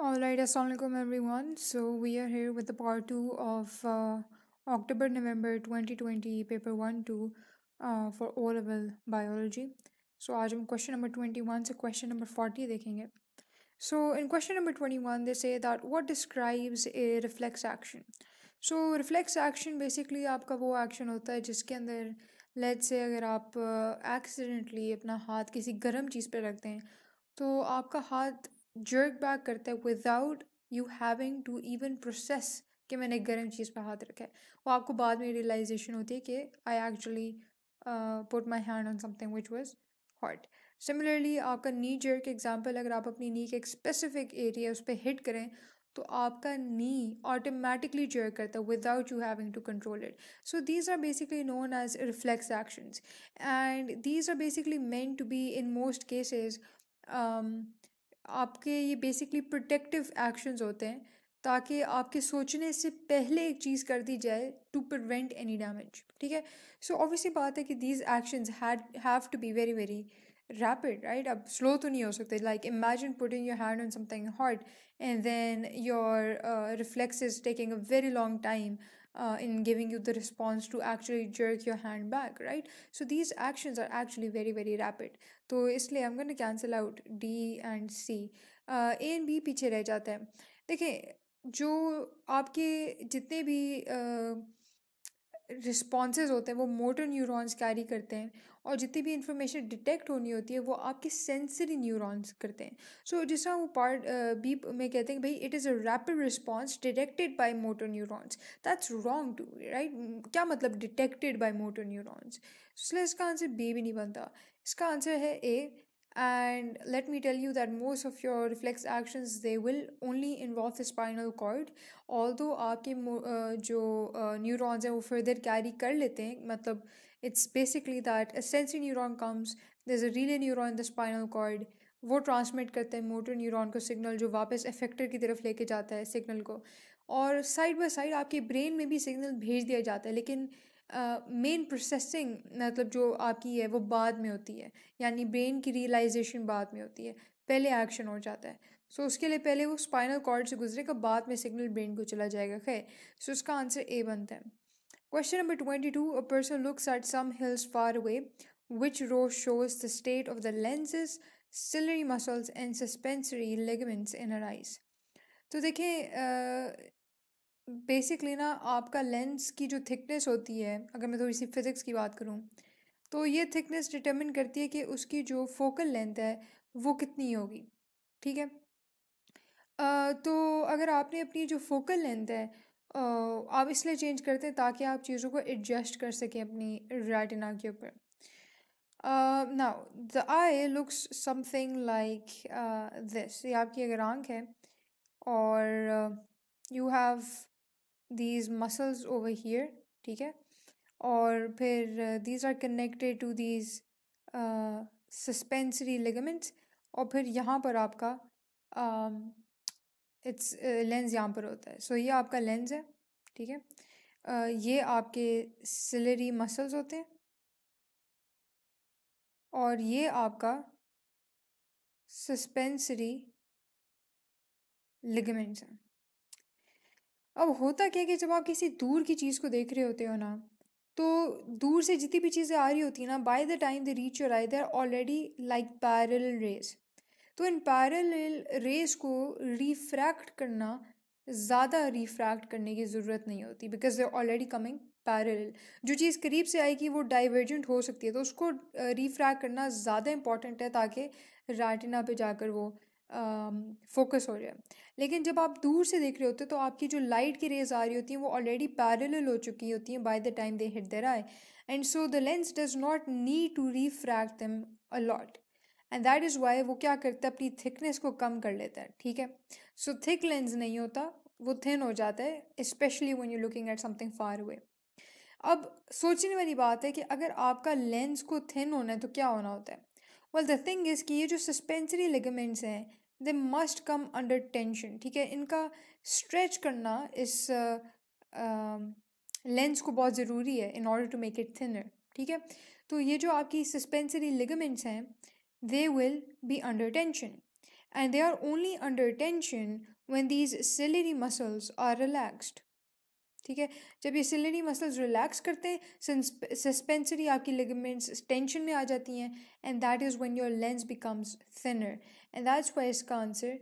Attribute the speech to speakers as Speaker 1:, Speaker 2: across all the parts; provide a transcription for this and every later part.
Speaker 1: Alright, Assalamualaikum everyone. So we are here with the part two of uh, October November twenty twenty paper 1 2 uh, for O level biology. So आज हम question number twenty one से question number 40 देखेंगे. So in question number twenty one they say that what describes a reflex action. So reflex action basically आपका वो action होता है जिसके अंदर लेट से अगर आप एक्सीडेंटली accidentally अपना हाथ किसी गर्म चीज़ पे रखते हैं तो आपका हाथ जर्क बैक करता है without you having to even process कि मैंने गर्म चीज़ पर हाथ रखा है वो आपको बाद में रियलाइजेशन होती है कि I actually put my hand on something which was hot similarly आपका नी जर्क एग्जाम्पल अगर आप अपनी नी के एक स्पेसिफिक एरिया उस पर हिट करें तो आपका नी ऑटोमेटिकली जर्क करता है without you having to control it so these are basically known as reflex actions and these are basically meant to be in most cases आपके ये बेसिकली प्रोटेक्टिव एक्शंस होते हैं ताकि आपके सोचने से पहले एक चीज़ कर दी जाए टू प्रिवेंट एनी डैमेज ठीक है सो ऑब्वियसली बात है कि these actions have to be very very rapid right अब स्लो तो नहीं हो सकते like imagine putting your hand on something hot and then your reflex is taking a very long time uh, in giving you the response to actually jerk your hand back right so these actions are actually very very rapid so इसलिए I'm going to cancel out D and C uh, A and B पीछे रह जाते हैं देखें जो आपके जितने भी uh, रिस्पॉन्सेज होते हैं वो मोटर न्यूरॉन्स कैरी करते हैं और जितनी भी इंफॉर्मेशन डिटेक्ट होनी होती है वो आपके सेंसरी न्यूरॉन्स करते हैं सो so, जिस तरह वो पार्ट बी में कहते हैं भाई it is a rapid response detected by motor neurons that's wrong to write क्या मतलब डिटेक्टेड बाई मोटर न्यूरॉन्स इसलिए इसका आंसर बी भी नहीं बनता इसका आंसर है ए and let me tell you that most of your reflex actions they will only involve the spinal cord although आपके जो neurons hain wo further carry kar lete hain matlab it's basically that a sensory neuron comes there's a relay neuron in the spinal cord वो transmit करते हैं motor neuron को signal जो वापस एफेक्टर की तरफ लेके जाता है सिग्नल को और साइड बाय साइड आपके ब्रेन में भी सिग्नल भेज दिया जाता है लेकिन मेन प्रोसेसिंग मतलब जो आपकी है वो बाद में होती है यानी ब्रेन की रियलाइजेशन बाद में होती है पहले एक्शन हो जाता है सो so, उसके लिए पहले वो स्पाइनल कॉर्ड से गुजरेगा बाद में सिग्नल ब्रेन को चला जाएगा खैर सो so, उसका आंसर ए बनता है question number twenty two a person looks at some hills far away which row shows the state of the lenses ciliary muscles and suspensory ligaments in तो देखें basically ना आपका लेंस की जो thickness होती है अगर मैं थोड़ी सी फिज़िक्स की बात करूँ तो ये थिकनेस डिटर्मिन करती है कि उसकी जो फोकल लेंथ है वो कितनी होगी ठीक है आ, तो अगर आपने अपनी जो फोकल लेंथ है आ, आप इसलिए चेंज करते हैं ताकि आप चीज़ों को एडजस्ट कर सकें अपनी रेटिना के ऊपर ना the eye looks something like this ये आपकी अगर आँख है और you uh, have these muscles over here ठीक है और फिर these are connected to these suspensory ligaments और फिर यहाँ पर आपका इट्स um, लेंस uh, यहाँ पर होता है सो so, ये आपका लेंस है ठीक है uh, ये आपके सिलरी मसल्स होते हैं और ये आपका सस्पेंसरी लिगमेंट्स हैं अब होता क्या कि जब आप किसी दूर की चीज़ को देख रहे होते हो ना तो दूर से जितनी भी चीज़ें आ रही होती हैं ना by the time they reach your eye they are already like parallel rays तो इन पैरल रेस को रिफ्रैक्ट करना ज़्यादा रिफ्रैक्ट करने की ज़रूरत नहीं होती because they already coming parallel जो चीज़ करीब से आएगी वो डाइवर्जेंट हो सकती है तो उसको रिफ्रैक्ट करना ज़्यादा इंपॉर्टेंट है ताकि रेटिना पे जाकर वो फोकस हो रहा है लेकिन जब आप दूर से देख रहे होते हो तो आपकी जो लाइट की रेज आ रही होती हैं वो ऑलरेडी पैरल हो चुकी होती हैं by the time they hit their eye and so the lens does not need to refract them a lot and that is why वो क्या करता है अपनी थिकनेस को कम कर लेता है ठीक है सो थिक लेंस नहीं होता वो थिन हो जाता है especially when you looking at something far हुए अब सोचने वाली बात है कि अगर आपका लेंस को थिन होना है तो क्या होना होता है वेल द थिंग इज़ कि ये जो सस्पेंसरी लिगमेंट्स हैं they must come under tension ठीक है इनका स्ट्रेच करना इस लेंस uh, uh, को बहुत ज़रूरी है in order to make it thinner ठीक है तो ये जो आपकी सस्पेंसरी लिगमेंट्स हैं they will be under tension and they are only under tension when these ciliary muscles are relaxed. ठीक है जब ये सिलेनी मसल्स रिलैक्स करते हैं सस्पेंसरी आपकी लिगमेंट्स टेंशन में आ जाती हैं and that is when your lens becomes thinner and that's why इसका आंसर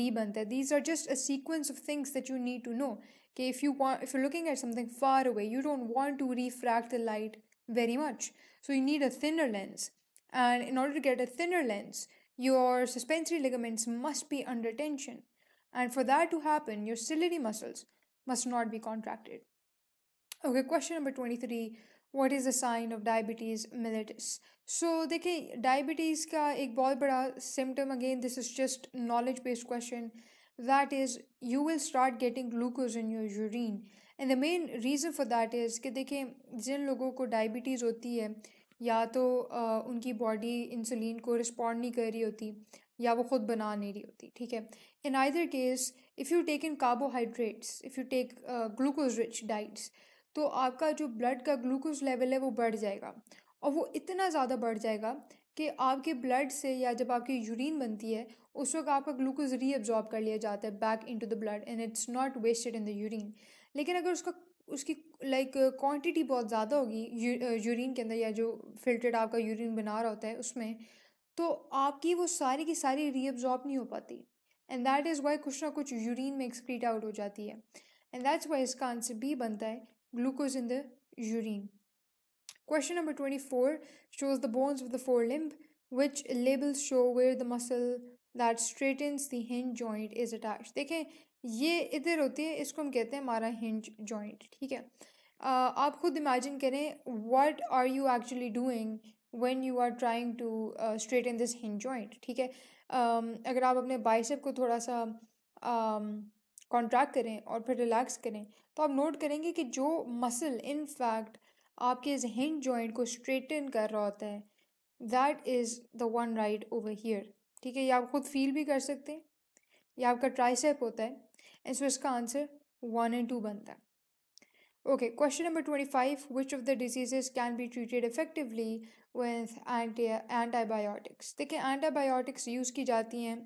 Speaker 1: डी बनता है these are just a sequence of things that you need to know कि if you want if you looking at something far away you don't want to refract the light very much so you need a thinner lens. And in order to get a thinner lens, your suspensory ligaments must be under tension. And for that to happen, your ciliary muscles must not be contracted. Okay, question number 23 What is the sign of diabetes mellitus? So, dekhe, diabetes ka ek bahut bada symptom again, this is just knowledge based question that is, you will start getting glucose in your urine. And the main reason for that is that they can, logo ko diabetes hoti hai, ya to uh, body insulin ko respond nahi kar rahi hoti, ya wo khud bana nahi rahi hoti, hai? In either case, if you take in carbohydrates if you take glucose rich diets तो आपका जो blood का glucose level है वो बढ़ जाएगा और वो इतना ज़्यादा बढ़ जाएगा कि आपके ब्लड से या जब आपकी यूरिन बनती है उस वक्त आपका ग्लूकोज रीअब्जॉर्ब कर लिया जाता है back into the blood and it's not wasted in the urine लेकिन अगर उसका उसकी लाइक like, क्वांटिटी बहुत ज़्यादा होगी यूरिन uh, के अंदर या जो फिल्टर्ड आपका यूरिन बना रहा होता है उसमें तो आपकी वो सारी की सारी रीअब्जॉर्ब नहीं हो पाती एंड दैट इज़ वाई कुछ ना कुछ यूरिन में एक्सक्रीट आउट हो जाती है एंड दैट्स वाई इसका आंसर बी बनता है glucose in the urine question number twenty four shows the bones of the forelimb which labels show where the muscle that straightens the hinge joint is attach देखें ये इधर होती है इसको हम कहते हैं हमारा हिंज जॉइंट ठीक है uh, आप खुद इमेजिन करें what are you actually doing when you are trying to straighten this hinge joint ठीक है अगर आप अपने बाइसेप को थोड़ा सा कॉन्ट्रैक्ट करें और फिर रिलैक्स करें तो आप नोट करेंगे कि जो मसल इन फैक्ट आपके जहन जॉइंट को स्ट्रेटन कर रहा होता है that is the one right over here ठीक है ये आप खुद फील भी कर सकते हैं ये आपका ट्राइसेप होता है सो इसका आंसर वन एंड टू बनता है Okay, question number 25 Which of the diseases can be treated effectively with anti antibiotics? देखिए antibiotics use ki jati हैं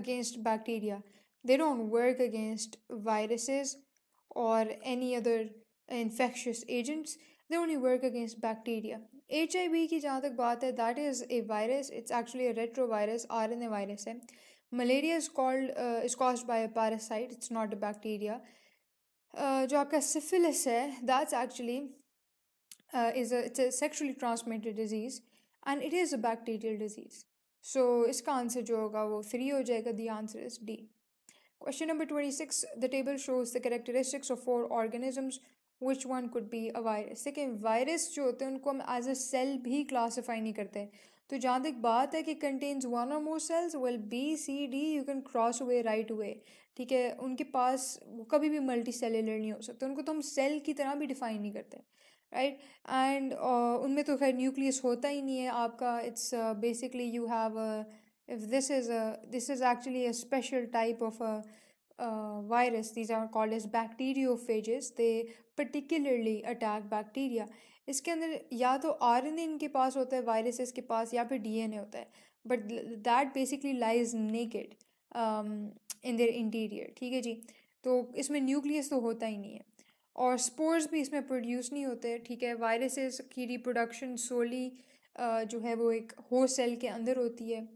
Speaker 1: against bacteria. They don't work against viruses or any other infectious agents. They only work against bacteria. HIV ki जहाँ तक बात that is a virus. It's actually a retrovirus, RNA virus Malaria is called uh, is caused by a parasite. It's not a bacteria. जो आपका syphilis है that's actually is it's a sexually transmitted disease and it is a bacterial disease so इसका answer जो होगा वो three हो जाएगा the answer is D question number twenty six the table shows the characteristics of four organisms which one could be a virus देखिए virus जो होते हैं उनको हम एज अ सेल भी क्लासीफाई नहीं करते तो जहाँ तक बात है कि contains one or more cells well B C D you can cross way right way ठीक है उनके पास वो कभी भी मल्टी सेलुलर नहीं हो सकते उनको तो हम सेल की तरह भी डिफाइन नहीं करते राइट एंड उनमें तो खैर न्यूक्लियस होता ही नहीं है आपका it's basically you have if this is this is actually a special type of a these are called called bacteriophages they particularly attack bacteria इसके अंदर या तो आर एन इनके पास होता है वायरसेस के पास या फिर डी एन ए होता है but that basically lies naked in their interior ठीक है जी तो इसमें न्यूक्लियस तो होता ही नहीं है और स्पोर्स भी इसमें प्रोड्यूस नहीं होते ठीक है वायरसेस की रिप्रोडक्शन सोली जो है वो एक हो सेल के अंदर होती है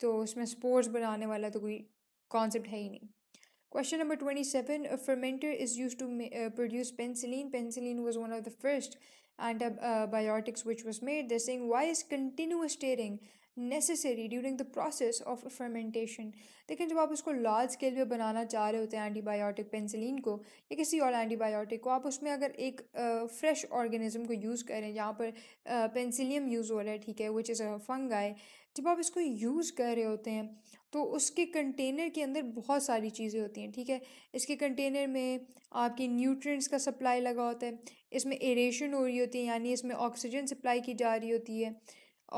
Speaker 1: तो उसमें स्पोर्स बनाने वाला तो कोई कॉन्सेप्ट है ही नहीं question number twenty seven fermenter is use to produce penicillin penicillin was one of the first antibiotics uh, which was made. They're saying, why is continuous stirring necessary during the process of fermentation लेकिन जब आप उसको large scale पर बनाना चाह रहे होते हैं antibiotic penicillin को या किसी और एंटीबायोटिक को आप उसमें अगर एक फ्रेश uh, ऑर्गेनिज्म को यूज़ करें जहाँ पर पेंसिलियम uh, यूज़ हो रहा है ठीक है विच इज़ अ आए जब आप इसको यूज़ कर रहे होते हैं तो उसके कंटेनर के अंदर बहुत सारी चीज़ें होती हैं ठीक है इसके कंटेनर में आपकी न्यूट्रिएंट्स का सप्लाई लगा होता है इसमें एरेशन हो रही होती है यानी इसमें ऑक्सीजन सप्लाई की जा रही होती है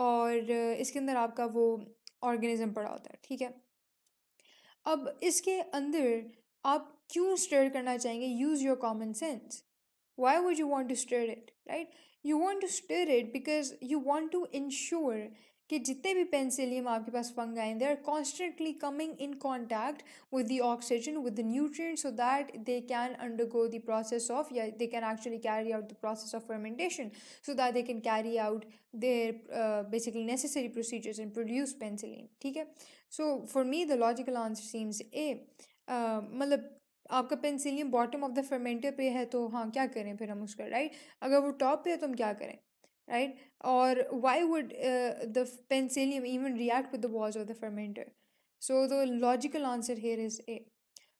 Speaker 1: और इसके अंदर आपका वो ऑर्गेनिज्म पड़ा होता है ठीक है अब इसके अंदर आप क्यों स्टेयर करना चाहेंगे use your common sense why would you want to stir it right you want to stir it because you want to ensure कि जितने भी पेंसिलियम आपके पास fungi they are constantly coming in contact with the oxygen with the nutrients so that they can undergo the process of या they can actually carry out the process of fermentation so that they can carry out there basically necessary procedures and produce penicillin ठीक है so for me the logical answer seems A मतलब आपका penicillium bottom of the fermenter पे है तो हाँ क्या करें फिर हम उसका राइट अगर वो टॉप पे है तो हम क्या करें right? Or why would uh, the penicillium even react with the walls of the fermenter? So the logical answer here is A.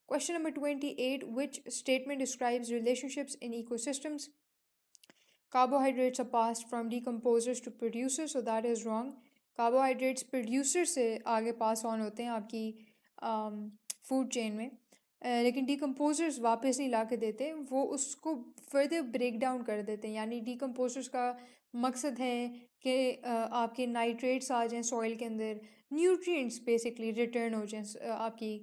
Speaker 1: Question number 28 Which statement describes relationships in ecosystems? Carbohydrates are passed from decomposers to producers, so that is wrong. carbohydrates carbohydrates se aage pass on hote hain aapki um, food chain mein लेकिन decomposers वापस नहीं ला के देते वो उसको further break down कर देते हैं यानी डिकम्पोजर्स का मकसद है कि आपके नाइट्रेट्स आ जाएं सॉइल के अंदर न्यूट्रिएंट्स बेसिकली रिटर्न हो जाएं आपकी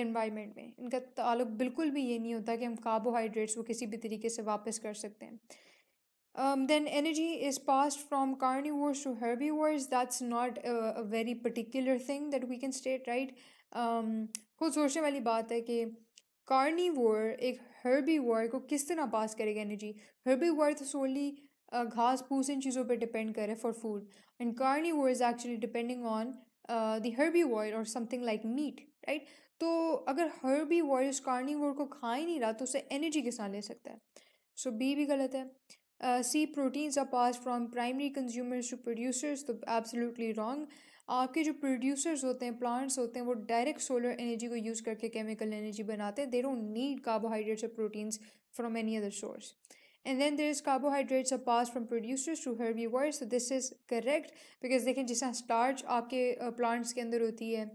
Speaker 1: एनवायरनमेंट में इनका ताल्लुक बिल्कुल भी ये नहीं होता कि हम कार्बोहाइड्रेट्स को किसी भी तरीके से वापस कर सकते हैं then energy is pass from verse to herbivores that's not a very particular thing that we can state right खुद सोचने वाली बात है कि कार्निवोर एक वर्ड को किस तरह पास करेगा एनर्जी हर्बी तो सोली घास फूस इन चीज़ों पर डिपेंड करे फॉर फूड एंड वो is actually depending on the herbivore और समथिंग लाइक मीट राइट तो अगर उस कार्नी कार्निवोर को खा ही नहीं रहा तो उसे एनर्जी के साथ ले सकता है सो बी भी गलत है C proteins are pass from primary consumers to producers तो एब्सोल्युटली रॉन्ग आपके जो प्रोड्यूसर्स होते हैं प्लांट्स होते हैं वो डायरेक्ट सोलर एनर्जी को यूज़ करके केमिकल एनर्जी बनाते हैं दे डोंट नीड कार्बोहाइड्रेट्स और proteins from any other source And then there's carbohydrates are passed from producers to herbivores. So this is correct because देखें जिस starch आपके plants के अंदर होती है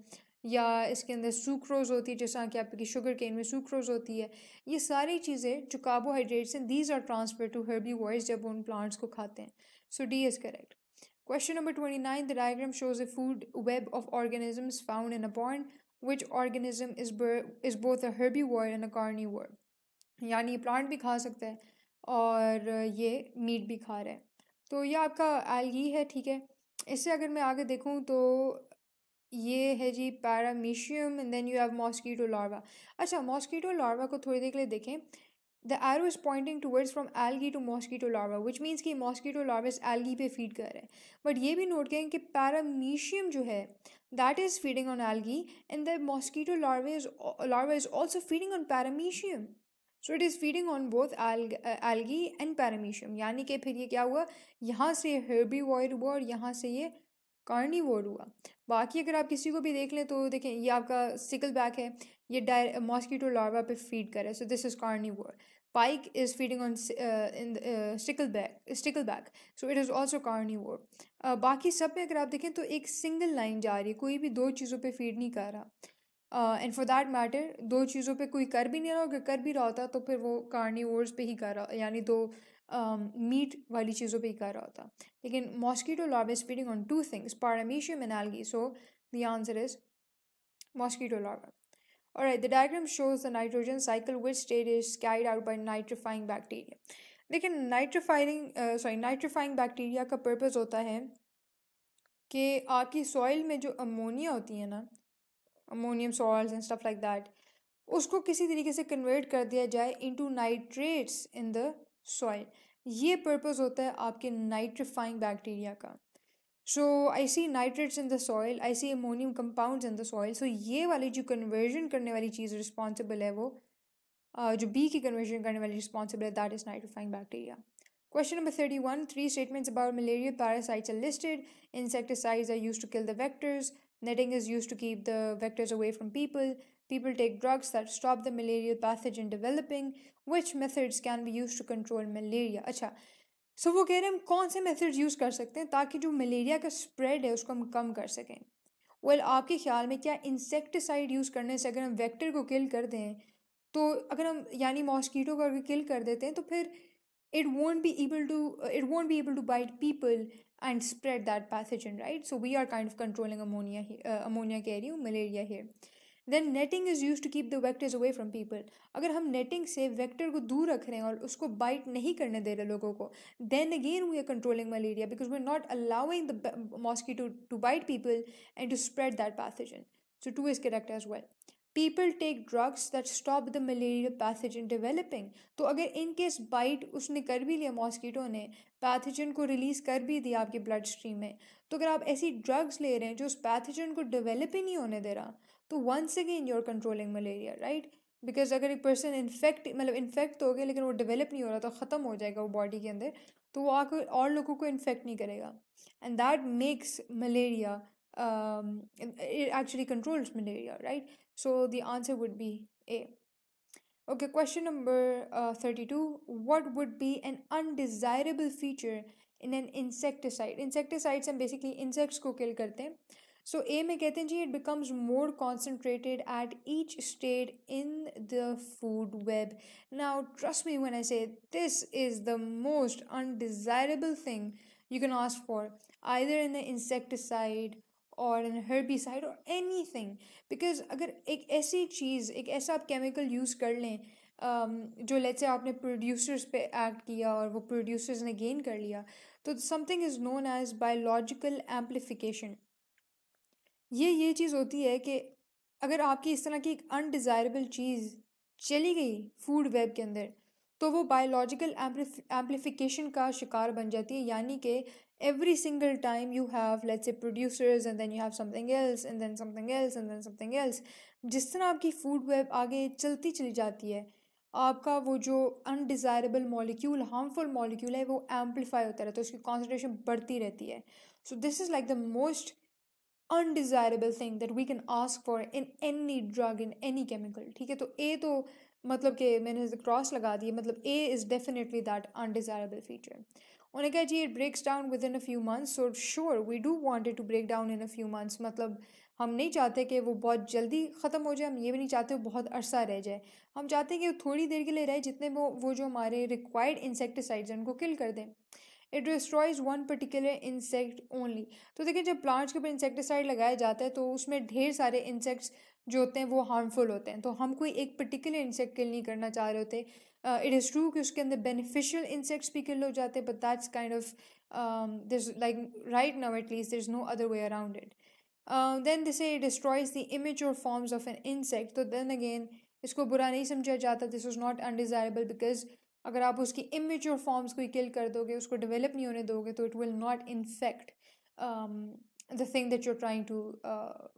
Speaker 1: या इसके अंदर सुक्रोज होती है जैसा कि आपकी शुगर केन में सुक्रोज होती है ये सारी चीज़ें जो कार्बोहाइड्रेट्स हैं these are transfer to herbivores जब उन प्लांट्स को खाते हैं so D is correct question number twenty nine the diagram shows a food web of organisms found in a pond which organism is is both a herbivore and a carnivore यानी plant भी खा सकता है और ये meet भी खा रहा है तो ये आपका एलगी है ठीक है इससे अगर मैं आगे देखूँ तो ये है जी paramecium and then you have mosquito larva अच्छा मॉस्कीटो लार्वा को थोड़ी देर के लिए देखें the arrow is pointing towards from algae to mosquito larva which means कि मॉस्कीटो लार्वा इस एलगी पे फीड कर रहे हैं बट ये भी नोट करें कि पैरामीशियम जो है that is feeding on algae and the mosquito larva is larva is also feeding on paramecium so it is feeding on both algae and paramecium यानी कि फिर ये क्या हुआ यहाँ से हर्बी वॉयर हुआ और यहाँ से ये कार्नी वॉर हुआ बाकी अगर आप किसी को भी देख लें तो देखें ये आपका सिकल बैक है ये डाय मॉस्कीटो लार्वा पे फीड करे so this is carnivore is feeding on on uh, stickle the, uh, stickleback stickleback so it is uh, बाकी सब में अगर आप देखें तो एक सिंगल लाइन जा रही है कोई भी दो चीज़ों पे फीड नहीं कर रहा एंड फॉर दैट मैटर दो चीज़ों पे कोई कर भी नहीं रहा अगर कर भी रहा होता तो फिर वो कार्निवर्स पे ही कर रहा यानी दो मीट um, वाली चीज़ों पे ही कर रहा होता लेकिन mosquito larva is feeding on two things paramecium and so the answer is mosquito larva और the diagram shows the nitrogen cycle which state is carried out by nitrifying bacteria लेकिन nitrifying sorry nitrifying bacteria का purpose होता है कि आपकी soil में जो ammonia होती है ना ammonium salt and stuff like that उसको किसी तरीके से कन्वर्ट कर दिया जाए into nitrates in the soil ये पर्पज़ होता है आपके नाइट्रिफाइंग बैक्टीरिया का so I see nitrates in the soil I see ammonium compounds in the soil so ये वाली जो कन्वर्जन करने वाली चीज़ रिस्पॉन्सिबल है वो जो बी की कन्वर्जन करने वाली रिस्पॉन्सिबल है that is nitrifying bacteria question number thirty three statements about malaria parasites are listed. Insecticides are used to kill the Netting is used to keep the vectors away from people. People take drugs that stop the malarial pathogen developing. Which methods can be used to control malaria? अच्छा सो so वो कह रहे हैं हम कौन से methods use कर सकते हैं ताकि जो मलेरिया का स्प्रेड है उसको हम कम कर सकें वेल well, आपके ख्याल में क्या इंसेक्टिसाइड यूज़ करने से अगर हम वेक्टर को किल कर दें तो अगर हम यानी मॉस्कीटो को अगर किल कर देते हैं तो फिर it won't be able to uh, it won't be able to bite people and spread that pathogen right so we are kind of controlling ammonia uh, ammonia carrier malaria here then netting is used to keep the vectors away from people agar hum netting se vector ko dur rakh rahe aur usko bite nahi karne de rahe logo ko then again we are controlling malaria because we're not allowing the mosquito to bite people and to spread that pathogen so two is correct as well people take drugs that stop the malaria pathogen developing तो अगर in case bite उसने कर भी लिया mosquito ने pathogen को release कर भी दिया आपके ब्लड स्ट्रीम में तो अगर आप ऐसी ड्रग्स ले रहे हैं जो उस पैथोजन को डेवलप ही नहीं होने दे रहा तो once again you are controlling malaria right because अगर एक पर्सन इन्फेक्ट मतलब इन्फेक्ट हो गया लेकिन वो डेवलप नहीं हो रहा तो ख़त्म हो जाएगा वो बॉडी के अंदर तो वो आकर और लोगों को इन्फेक्ट नहीं करेगा and that makes malaria actually controls malaria right So the answer would be A. Okay, question number uh, 32. What would be an undesirable feature in an insecticide? Insecticides are basically insects ko kill karte So A mein kehte ji it becomes more concentrated at each state in the food web. Now trust me when I say this is the most undesirable thing you can ask for either in the insecticide और an herbicide और anything because अगर एक ऐसी चीज़ एक ऐसा आप chemical use कर लें um, जो लेट्स से आपने प्रोड्यूसर्स पे एक्ट किया और वो प्रोड्यूसर्स ने गेन कर लिया तो something is known as biological amplification ये ये चीज़ होती है कि अगर आपकी इस तरह की एक अनडिज़ायरेबल चीज़ चली गई फूड वेब के अंदर तो वो बायोलॉजिकल एम्पलीफिकेशन का शिकार बन जाती है यानी कि every single time you have let's say producers and then you have something else and then something else and then something else जिस तरह आपकी फूड वेब आगे चलती चली जाती है आपका वो जो अनडिज़ायरेबल मॉलिक्यूल हार्मफुल मॉलिक्यूल है वो एम्पलीफाई होता रहता है उसकी कॉन्सेंट्रेशन बढ़ती रहती है so this is like the most undesirable thing that we can ask for in any drug in any chemical ठीक है तो ए तो मतलब कि मैंने क्रॉस लगा दिए मतलब A is definitely that undesirable feature उन्हें कहा जी it breaks down within a few months और sure we do it to break down in a few months मतलब हम नहीं चाहते कि वो बहुत जल्दी ख़त्म हो जाए हम ये भी नहीं चाहते वो बहुत अरसा रह जाए हम चाहते हैं कि वो थोड़ी देर के लिए रहे जितने वो वो जो हमारे रिक्वायर्ड इंसेक्टिसाइड्स हैं उनको किल कर दें it destroys one particular insect only तो देखिए जब प्लांट्स के ऊपर इंसेक्टिसाइड लगाया जाता है तो उसमें ढेर सारे इंसेक्ट्स जो होते हैं वो हार्मफुल होते हैं तो हम कोई एक पर्टिकुलर इंसेक्ट किल नहीं करना चाह रहे होते इट इज़ ट्रू कि उसके अंदर बेनिफिशियल इंसेक्ट्स भी किल हो जाते but that's kind of this like right now at least there is no other way around it then this it destroys the image और फॉर्म्स ऑफ एन इंसेक्ट तो then again इसको बुरा नहीं समझा जाता this is not undesirable because अगर आप उसकी इमेज और फॉर्म्स को किल कर दोगे उसको डिवेलप नहीं होने दोगे तो it will not infect the thing that you are trying to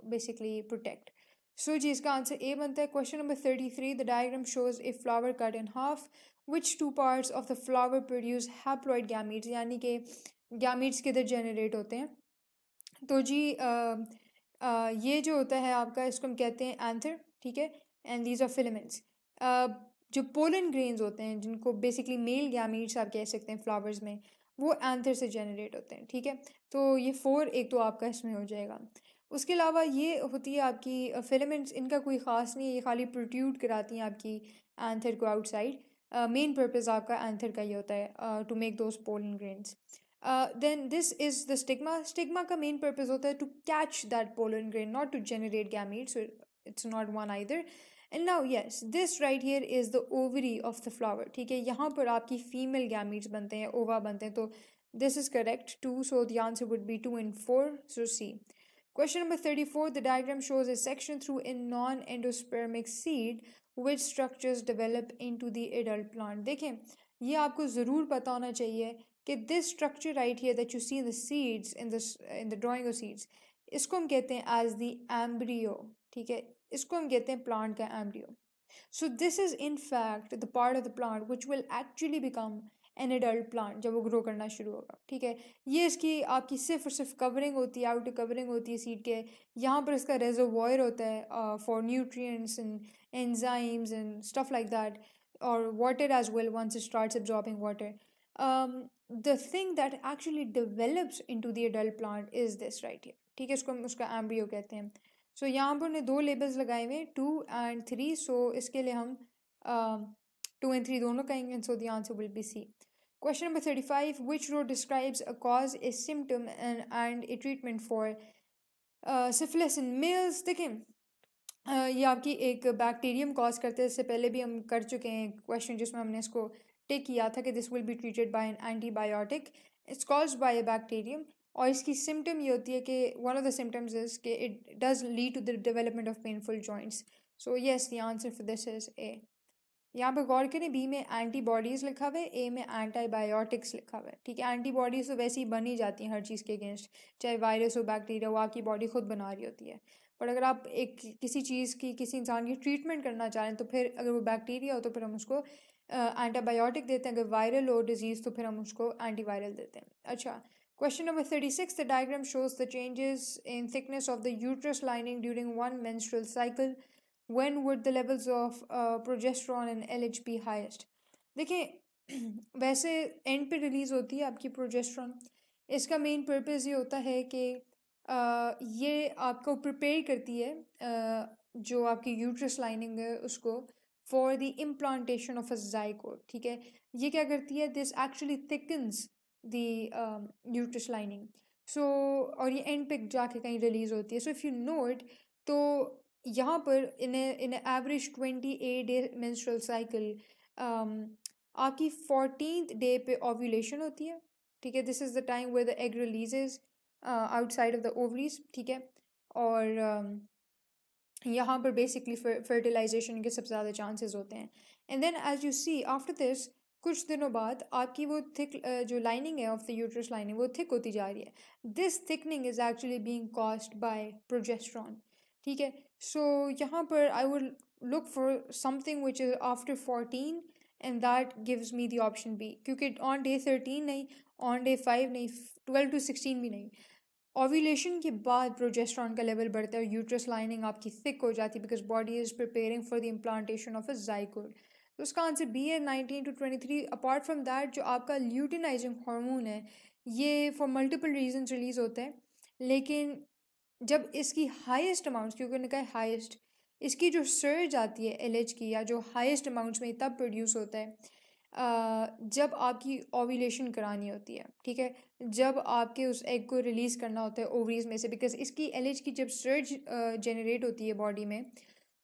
Speaker 1: basically protect so जी इसका आंसर ए बनता है question number thirty three the diagram shows a flower cut in half which two parts of the flower produce haploid gametes यानी कि gametes किधर generate होते हैं तो जी आ, आ, ये जो होता है आपका इसको हम कहते हैं एंथर ठीक है एंड दीज आर फिलामेंट्स जो पोलन ग्रेन्स होते हैं जिनको बेसिकली मेल गैमीट्स आप कह सकते हैं फ्लावर्स में वो एंथर से जनरेट होते हैं ठीक है तो ये फोर एक तो आपका इसमें हो जाएगा उसके अलावा ये होती है आपकी फिलामेंट्स इनका कोई ख़ास नहीं है ये खाली प्रोट्यूट कराती हैं आपकी एंथर को आउटसाइड मेन पर्पज़ आपका एंथर का ये होता है to make those pollen grains then this is the stigma stigma का मेन पर्पज़ होता है to catch that pollen grain not to generate gametes it's not one either and now yes this right here is the ovary of the flower ठीक है यहाँ पर आपकी female gametes बनते हैं ओवा बनते हैं तो this is correct two so the answer would be two and four so C Question number 34 The diagram shows a section through a non endospermic seed. Which structures develop into the adult plant? Dekhen, ye aapko zarur batana chahiye ki this structure right here that you see in the seeds, in the, in the drawing of seeds, isko hum kehte hain as the embryo. Hai? Isko hum kehte hain plant ka embryo. So this is in fact the part of the plant which will actually become an adult plant जब वो grow करना शुरू होगा ठीक है ये इसकी आपकी सिर्फ और सिर्फ कवरिंग होती है आउटर कवरिंग होती है सीड के यहाँ पर इसका रेजोवॉयर होता है for nutrients and enzymes and stuff like that और water as well once it starts absorbing water the thing that actually develops into the adult plant is this right ये ठीक है इसको हम उसका एम्ब्रियो कहते हैं सो so, यहाँ पर उन्हें दो लेबल्स लगाए हुए हैं टू एंड थ्री सो इसके लिए हम uh, टू एंड थ्री दोनों कहेंगे and so the answer will be C question number thirty five which row describes a cause a symptom and a treatment for uh, syphilis in देखें ये आपकी एक bacterium cause करते हैं इससे पहले भी हम कर चुके हैं क्वेश्चन जिसमें हमने इसको टेक किया था कि this will be treated by an antibiotic it's cause by a bacterium और इसकी सिम्टम ये होती है कि one of the symptoms is के it does lead to the development of painful joints so yes the answer for this is A यहाँ पर गौर करें बी में एंटीबॉडीज़ लिखा हुआ है ए में एंटीबायोटिक्स लिखा हुआ है ठीक है एंटीबॉडीज़ तो वैसे ही बन ही जाती हैं हर चीज़ के अगेंस्ट चाहे वायरस हो बैक्टीरिया हो आपकी बॉडी खुद बना रही होती है पर अगर आप एक किसी चीज़ की किसी इंसान की ट्रीटमेंट करना चाह रहे हैं तो फिर अगर वो बैक्टीरिया हो तो फिर हम उसको एंटीबायोटिक देते हैं अगर वायरल हो डिजीज़ तो फिर हम उसको एंटीवायरल देते हैं अच्छा question number thirty six the diagram shows the changes in thickness of the uterus lining during one menstrual cycle when would the levels of L H P highest देखें वैसे एंड पे रिलीज़ होती है आपकी progesterone इसका main purpose ये होता है कि ये आपको प्रिपेयर करती है जो आपकी यूट्रस लाइनिंग है उसको for the implantation of a zygote ठीक है ये क्या करती है this actually thickens the uterus uterus lining so और ये एंड पे जाके कहीं रिलीज़ होती है so if you know it तो यहाँ पर इन्हें in average twenty eight day menstrual cycle आपकी फोर्टीन डे पे ओव्यूलेशन होती है ठीक है this is the time where the egg release outside of the ovaries ठीक है और um, यहाँ पर बेसिकली फर्टिलाइजेशन के सबसे ज़्यादा चांसेस होते हैं and then as you see after this कुछ दिनों बाद आपकी वो थिक uh, जो लाइनिंग है ऑफ द यूट्रस लाइनिंग वो थिक होती जा रही है this thickening is actually being caused by progesterone ठीक है सो यहाँ पर I would look for something which is after fourteen and that gives me the option B क्योंकि ऑन डे थर्टीन नहीं ऑन डे फाइव नहीं twelve to sixteen भी नहीं ovulation के बाद प्रोजेस्ट्रॉन का लेवल बढ़ता है और यूट्रस लाइनिंग आपकी थिक हो जाती है because body is preparing for the implantation of a zygote तो उसका आंसर बी है nineteen to twenty three apart from that जो आपका ल्यूटिनाइजिंग हार्मोन है ये फॉर मल्टीपल रीजन रिलीज़ होता है लेकिन जब इसकी हाईएस्ट अमाउंट्स क्योंकि उन्होंने कहा हाईएस्ट इसकी जो सर्ज आती है एल की या जो हाईएस्ट अमाउंट्स में तब प्रोड्यूस होता है जब आपकी ओविलेशन करानी होती है ठीक है जब आपके उस एग को रिलीज़ करना होता है ओवरीज में से बिकॉज इसकी एल की जब सर्ज जनरेट होती है बॉडी में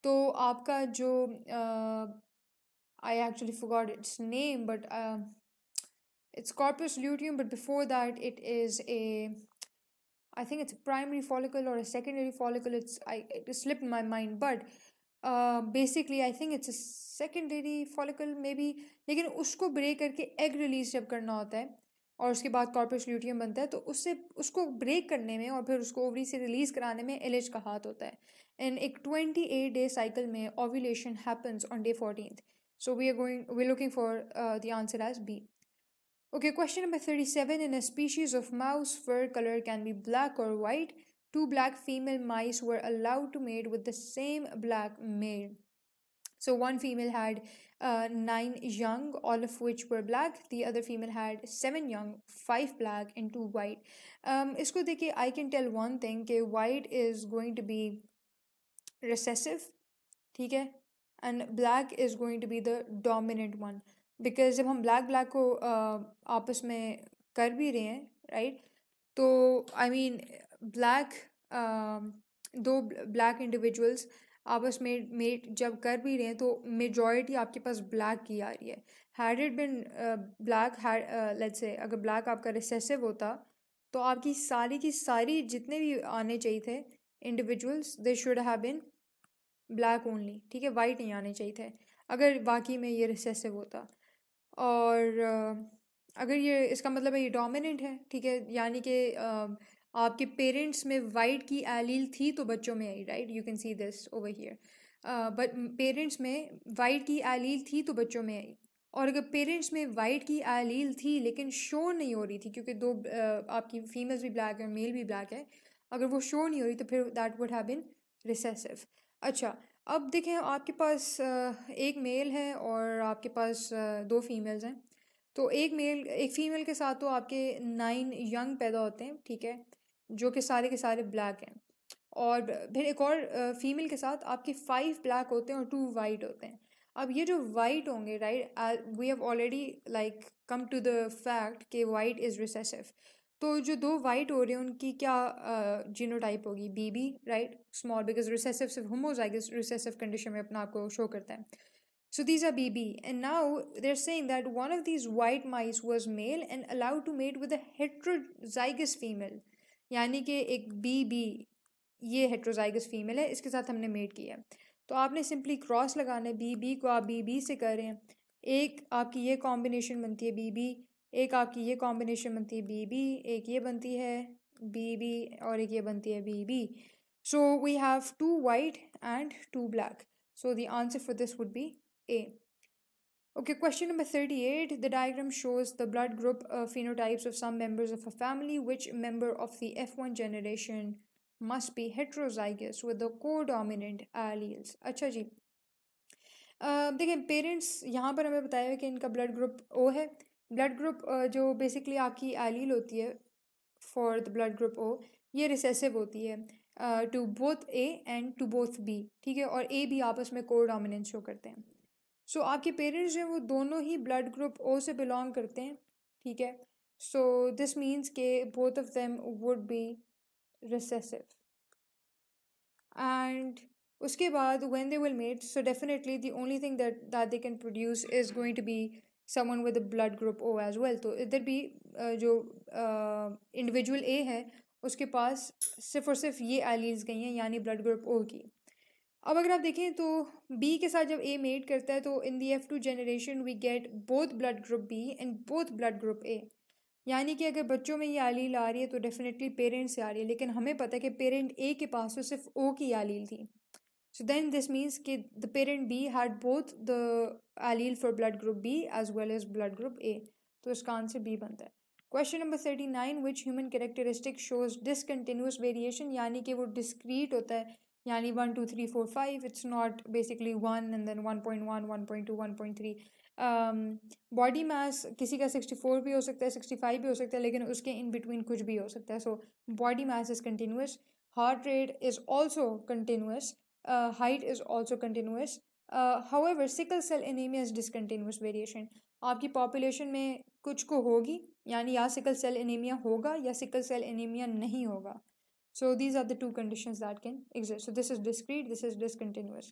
Speaker 1: तो आपका जो I actually forgot its name but it's corpus luteum but before that it is a I think it's a primary follicle or a secondary follicle. It's I it slipped my mind, but uh, basically I think it's secondary follicle maybe लेकिन उसको break करके egg release जब करना होता है और उसके बाद कॉर्पस ल्यूटियम बनता है तो उससे उसको ब्रेक करने में और फिर उसको ओवरी से रिलीज़ कराने में एल का हाथ होता है एंड एक ट्वेंटी एट डे साइकिल में ovulation happens on day fourteen so we are going we looking for the answer as B Okay, question number 37. In a species of mouse, fur color can be black or white. Two black female mice were allowed to mate with the same black male. So one female had uh, nine young, all of which were black. The other female had seven young, five black, and two white. Um, isko dekhe, I can tell one thing that white is going to be recessive, okay? and black is going to be the dominant one. Because जब हम black black को आपस में कर भी रहे हैं right तो आई मीन ब्लैक दो ब्लैक इंडिविजुअल्स आपस में मेट जब कर भी रहे हैं तो मेजॉरिटी आपके पास ब्लैक की आ रही है had it been black let's say अगर ब्लैक आपका रिसेसिव होता तो आपकी सारी की सारी जितने भी आने चाहिए थे individuals they should have been black only ठीक है वाइट नहीं आने चाहिए थे अगर वाकई में ये रिसेसिव होता और अगर ये इसका मतलब है ये डोमिनेंट है ठीक है यानी कि आपके पेरेंट्स में वाइट की एलील थी तो बच्चों में I right you can see this over here but parents में वाइट की एलील थी तो बच्चों में आई और अगर पेरेंट्स में वाइट की एलील थी लेकिन शो नहीं हो रही थी क्योंकि दो uh, आपकी फीमेल्स भी ब्लैक है मेल भी ब्लैक है अगर वो शो नहीं हो रही तो फिर that would have been recessive अच्छा अब देखें आपके पास एक मेल है और आपके पास दो फीमेल्स हैं तो एक मेल एक फ़ीमेल के साथ तो आपके नाइन यंग पैदा होते हैं ठीक है जो कि सारे के सारे ब्लैक हैं और फिर एक और फीमेल के साथ आपके फाइव ब्लैक होते हैं और टू वाइट होते हैं अब ये जो वाइट होंगे right we have already like come to the fact कि वाइट इज़ रिसेसिव तो जो दो वाइट हो रहे हैं उनकी क्या जीनो टाइप होगी B B right small because recessive सिर्फ होमोजाइगस रिसेसिव कंडीशन में अपना आपको शो करता है these are B B and now they're saying that one one of white white mice male male and to to mate with heterozygous female यानी कि एक B B ये हेट्रोजाइगस फीमेल है इसके साथ हमने मेट किया है तो आपने सिंपली क्रॉस लगाना है बी को आप बी बी से कर रहे हैं एक आपकी ये कॉम्बिनेशन बनती है बी बी एक आपकी ये कॉम्बिनेशन बनती है बी बी एक ये बनती है बी बी और एक ये बनती है B B so we have two white and two black so the answer for this would be A okay question number thirty eight the diagram shows the blood group phenotypes of some members of a family which member of the F one generation must be heterozygous with the codominant alleles अच्छा जी देखिए parents यहाँ पर हमें बताया है कि इनका ब्लड ग्रुप ओ है ब्लड ग्रुप जो बेसिकली आपकी एलील होती है for the blood group O ये रिसेसिव होती है to both A and to both B ठीक है और ए भी आपस में कोर डोमिनेंस शो करते हैं सो so, आपके पेरेंट्स जो हैं वो दोनों ही ब्लड ग्रुप ओ से बिलोंग करते हैं ठीक है सो दिस मीन्स के both of them would be recessive and उसके बाद when they will mate so definitely the only thing that that they can produce is going to be someone with blood group O as well तो इधर भी जो individual ए है उसके पास सिर्फ और सिर्फ ये एलियंस गई हैं यानी ब्लड ग्रुप ओ की अब अगर आप देखें तो बी के साथ जब ए मेड करता है तो in the F two generation we get both blood group B and both blood group A यानी कि अगर बच्चों में ये आलील आ रही है तो डेफिनेटली पेरेंट्स से आ रही है लेकिन हमें पता है कि पेरेंट ए के पास तो सिर्फ ओ की आलील थी So then this means that the parent B had both the allele for blood group B as well as blood group A. So its answer B banta Question number 39, which human characteristic shows discontinuous variation, yani ke wo discrete hota hai, yani 1, 2, 3, 4, 5, it's not basically 1 and then 1 1.1, 1.2, 1.3. body mass, kisi ka 64 bhi ho sakta hai, 65 bhi ho sakta hai, lekin uske in between kuch bhi ho sakta hai. So body mass is continuous, heart rate is also continuous, uh, height is also continuous. Uh, however, sickle cell anemia is discontinuous variation. आपकी population में कुछ को होगी यानी या sickle cell anemia होगा या sickle cell anemia नहीं होगा. So these are the two conditions that can exist. So this is discrete, this is discontinuous.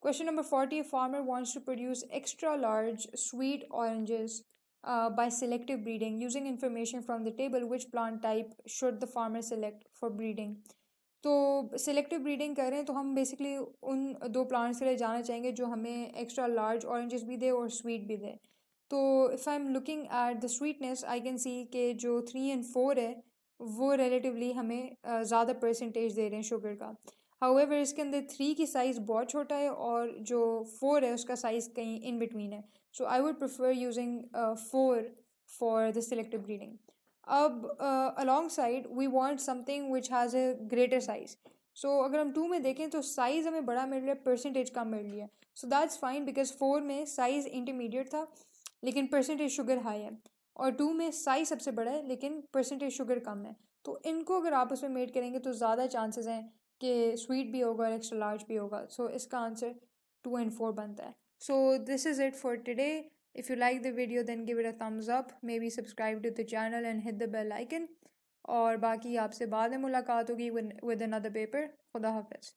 Speaker 1: Question number 40, a farmer wants to produce extra large sweet oranges uh, by selective breeding. Using information from the table, which plant type should the farmer select for breeding? तो selective breeding करें तो हम basically उन दो plants के लिए जाना चाहेंगे जो हमें एक्स्ट्रा लार्ज ऑरेंजेस भी दे और स्वीट भी दे तो if I am looking at the sweetness I can see के जो थ्री एंड फोर है वो रिलेटिवली हमें ज़्यादा परसेंटेज दे रहे हैं शुगर का हाउएवर इसके अंदर थ्री की साइज़ बहुत छोटा है और जो फोर है उसका साइज़ कहीं इन बिटवीन है so I would prefer using four for the selective breeding अब alongside we want something which has a greater size so अगर हम टू में देखें तो साइज़ हमें बड़ा मिल रहा है परसेंटेज कम मिल रही है so that's fine because four में साइज़ इंटरमीडिएट था लेकिन परसेंटेज शुगर हाई है और टू में साइज़ सबसे बड़ा है लेकिन परसेंटेज शुगर कम है तो इनको अगर आप उसमें मेड करेंगे तो ज़्यादा चांसेस हैं कि स्वीट भी होगा और एक्स्ट्रा लार्ज भी होगा सो so, इसका आंसर टू एंड फोर बनता है so this is it for today If you like the video then give it a thumbs up, maybe subscribe to the channel and hit the bell icon. Or, baki, आपसे बाद में with another paper. Khuda hafiz.